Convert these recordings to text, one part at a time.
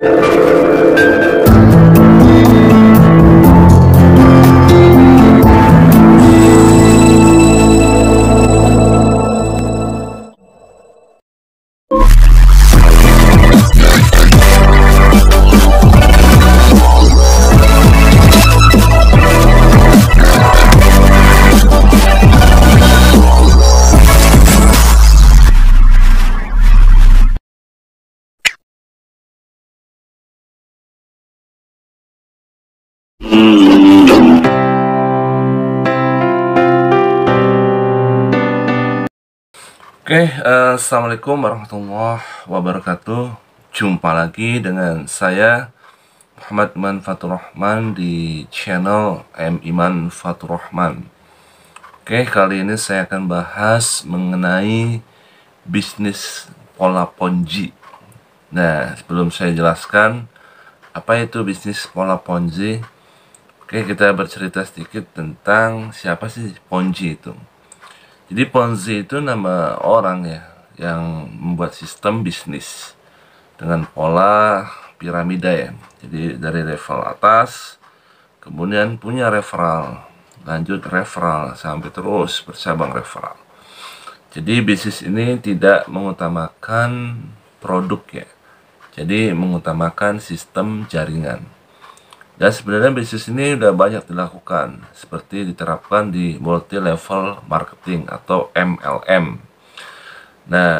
Música Oke, okay, uh, eh, assalamualaikum warahmatullahi wabarakatuh. Jumpa lagi dengan saya Muhammad Iman Fatur Rahman di channel M Iman Fatur Rahman. Oke, okay, kali ini saya akan bahas mengenai bisnis pola ponzi. Nah, sebelum saya jelaskan apa itu bisnis pola ponzi, oke okay, kita bercerita sedikit tentang siapa sih ponzi itu. Jadi Ponzi itu nama orang ya yang membuat sistem bisnis dengan pola piramida ya. Jadi dari level atas kemudian punya referral, lanjut referral sampai terus bercabang referral. Jadi bisnis ini tidak mengutamakan produk ya. Jadi mengutamakan sistem jaringan. Dan sebenarnya bisnis ini sudah banyak dilakukan, seperti diterapkan di multi level marketing atau MLM. Nah,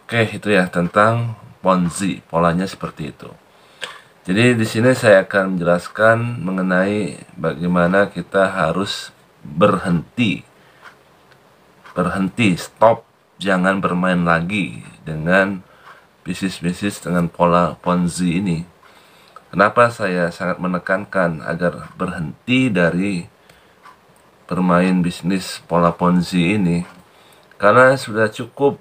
oke okay, itu ya tentang Ponzi, polanya seperti itu. Jadi di sini saya akan menjelaskan mengenai bagaimana kita harus berhenti. Berhenti, stop, jangan bermain lagi dengan bisnis-bisnis dengan pola Ponzi ini Kenapa saya sangat menekankan agar berhenti dari bermain bisnis pola ponzi ini? Karena sudah cukup,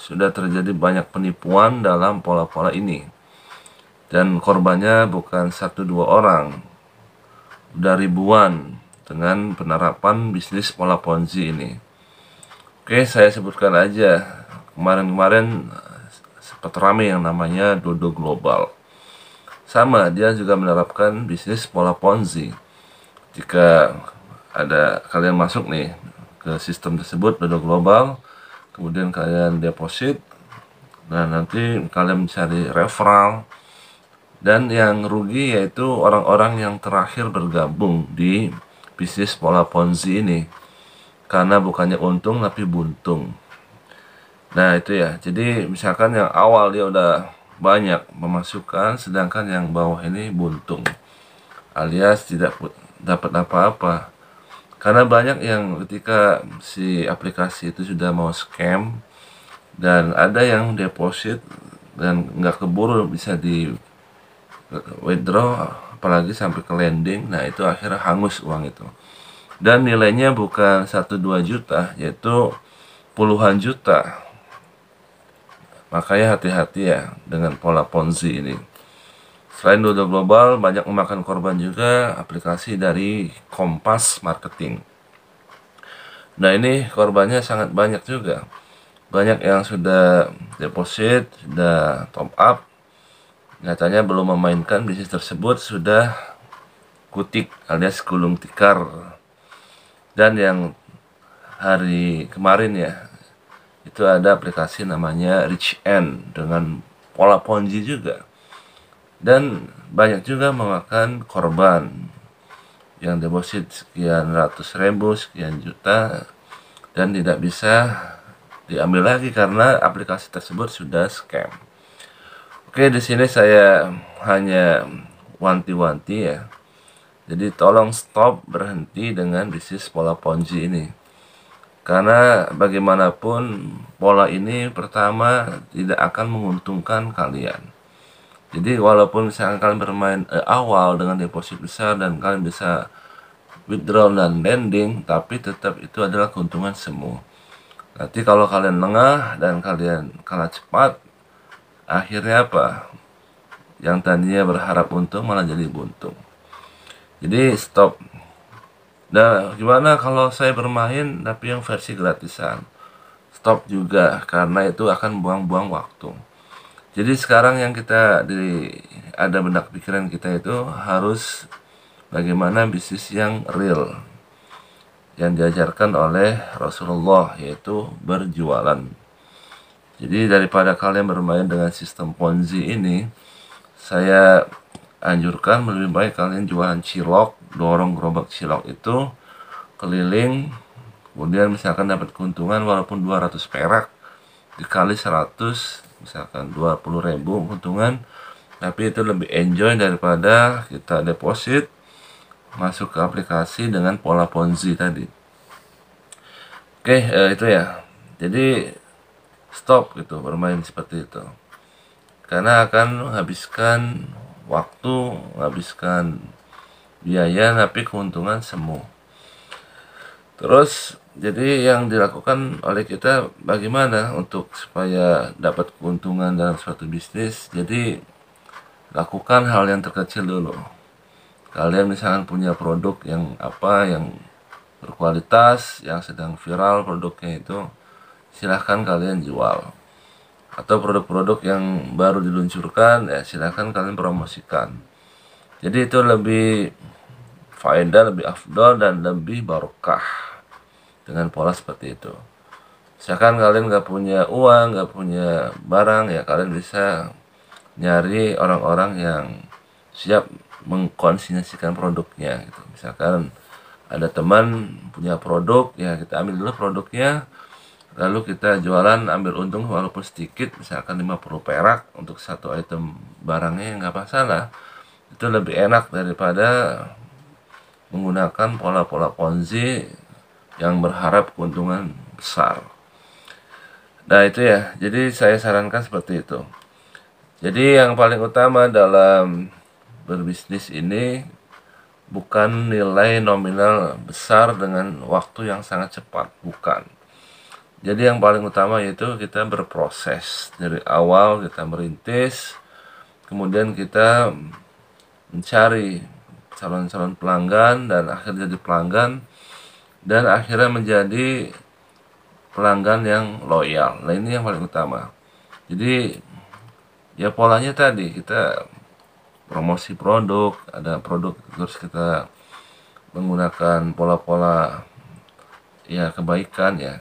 sudah terjadi banyak penipuan dalam pola-pola ini. Dan korbannya bukan satu dua orang, udah ribuan dengan penerapan bisnis pola ponzi ini. Oke, saya sebutkan aja. Kemarin-kemarin eh, sempat rame yang namanya Dodo Global. Sama, dia juga menerapkan bisnis pola Ponzi. Jika ada kalian masuk nih ke sistem tersebut dodo global, kemudian kalian deposit, dan nah nanti kalian mencari referral, dan yang rugi yaitu orang-orang yang terakhir bergabung di bisnis pola Ponzi ini karena bukannya untung tapi buntung. Nah itu ya, jadi misalkan yang awal dia udah banyak memasukkan sedangkan yang bawah ini buntung alias tidak dapat apa-apa karena banyak yang ketika si aplikasi itu sudah mau scam dan ada yang deposit dan nggak keburu bisa di withdraw apalagi sampai ke landing nah itu akhirnya hangus uang itu dan nilainya bukan 1-2 juta yaitu puluhan juta Makanya hati-hati ya dengan pola ponzi ini. Selain dodo global, banyak memakan korban juga aplikasi dari Kompas Marketing. Nah ini korbannya sangat banyak juga. Banyak yang sudah deposit, sudah top up, nyatanya belum memainkan bisnis tersebut sudah kutik alias gulung tikar. Dan yang hari kemarin ya itu ada aplikasi namanya Rich End dengan pola ponzi juga dan banyak juga memakan korban yang deposit sekian ratus ribu sekian juta dan tidak bisa diambil lagi karena aplikasi tersebut sudah scam oke di sini saya hanya wanti-wanti ya jadi tolong stop berhenti dengan bisnis pola ponzi ini karena bagaimanapun pola ini pertama tidak akan menguntungkan kalian. Jadi walaupun misalkan kalian bermain eh, awal dengan deposit besar dan kalian bisa withdraw dan lending, tapi tetap itu adalah keuntungan semu. Nanti kalau kalian lengah dan kalian kalah cepat, akhirnya apa? Yang tadinya berharap untung malah jadi buntung. Jadi stop nah gimana kalau saya bermain tapi yang versi gratisan stop juga karena itu akan buang-buang waktu jadi sekarang yang kita di ada benak pikiran kita itu harus bagaimana bisnis yang real yang diajarkan oleh Rasulullah yaitu berjualan. Jadi daripada kalian bermain dengan sistem ponzi ini, saya anjurkan lebih baik kalian jualan cilok dorong gerobak cilok itu keliling kemudian misalkan dapat keuntungan walaupun 200 perak dikali 100 misalkan 20 ribu keuntungan tapi itu lebih enjoy daripada kita deposit masuk ke aplikasi dengan pola ponzi tadi oke eh, itu ya jadi stop gitu bermain seperti itu karena akan menghabiskan waktu, menghabiskan biaya, tapi keuntungan semu. Terus jadi yang dilakukan oleh kita bagaimana untuk supaya dapat keuntungan dalam suatu bisnis? Jadi lakukan hal yang terkecil dulu. Kalian misalkan punya produk yang apa yang berkualitas, yang sedang viral produknya itu, silahkan kalian jual atau produk-produk yang baru diluncurkan ya silahkan kalian promosikan jadi itu lebih faedah lebih afdol dan lebih barokah dengan pola seperti itu misalkan kalian gak punya uang gak punya barang ya kalian bisa nyari orang-orang yang siap mengkonsinasikan produknya gitu misalkan ada teman punya produk ya kita ambil dulu produknya lalu kita jualan ambil untung walaupun sedikit misalkan 50 perak untuk satu item barangnya ya nggak masalah itu lebih enak daripada menggunakan pola-pola ponzi yang berharap keuntungan besar nah itu ya jadi saya sarankan seperti itu jadi yang paling utama dalam berbisnis ini bukan nilai nominal besar dengan waktu yang sangat cepat bukan jadi yang paling utama yaitu kita berproses dari awal kita merintis, kemudian kita mencari calon-calon pelanggan dan akhirnya jadi pelanggan dan akhirnya menjadi pelanggan yang loyal. Nah ini yang paling utama. Jadi ya polanya tadi kita promosi produk, ada produk terus kita menggunakan pola-pola ya kebaikan ya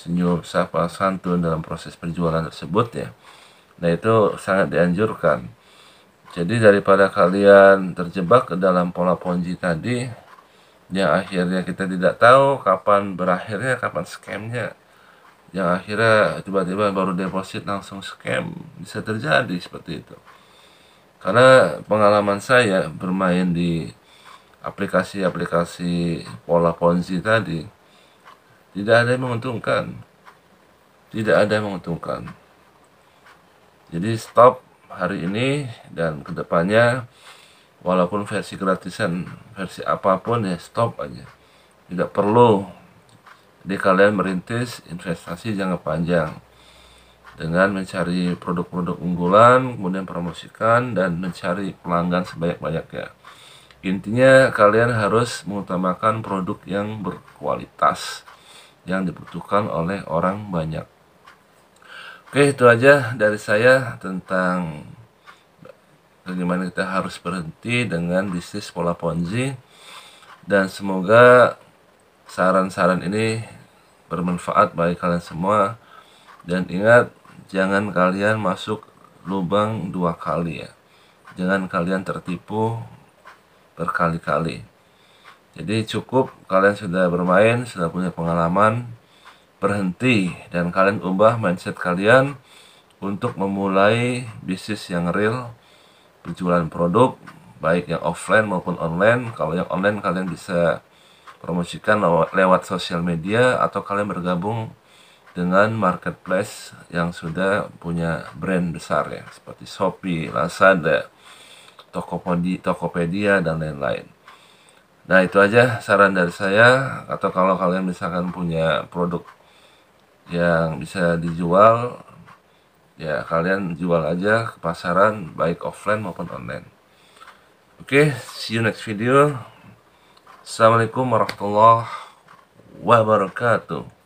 senyum, sapa, santun dalam proses penjualan tersebut ya. Nah itu sangat dianjurkan. Jadi daripada kalian terjebak ke dalam pola ponzi tadi, yang akhirnya kita tidak tahu kapan berakhirnya, kapan scamnya, yang akhirnya tiba-tiba baru deposit langsung scam bisa terjadi seperti itu. Karena pengalaman saya bermain di aplikasi-aplikasi pola ponzi tadi, tidak ada yang menguntungkan. Tidak ada yang menguntungkan. Jadi stop hari ini dan kedepannya walaupun versi gratisan versi apapun ya stop aja tidak perlu di kalian merintis investasi jangka panjang dengan mencari produk-produk unggulan kemudian promosikan dan mencari pelanggan sebanyak-banyaknya intinya kalian harus mengutamakan produk yang berkualitas yang dibutuhkan oleh orang banyak. Oke, itu aja dari saya tentang bagaimana kita harus berhenti dengan bisnis pola ponzi dan semoga saran-saran ini bermanfaat bagi kalian semua dan ingat jangan kalian masuk lubang dua kali ya jangan kalian tertipu berkali-kali jadi cukup kalian sudah bermain, sudah punya pengalaman, berhenti dan kalian ubah mindset kalian untuk memulai bisnis yang real, berjualan produk baik yang offline maupun online. Kalau yang online kalian bisa promosikan lewat sosial media atau kalian bergabung dengan marketplace yang sudah punya brand besar ya seperti Shopee, Lazada, Tokopedia, Tokopedia dan lain-lain. Nah itu aja saran dari saya atau kalau kalian misalkan punya produk yang bisa dijual ya kalian jual aja ke pasaran baik offline maupun online. Oke, see you next video. Assalamualaikum warahmatullahi wabarakatuh.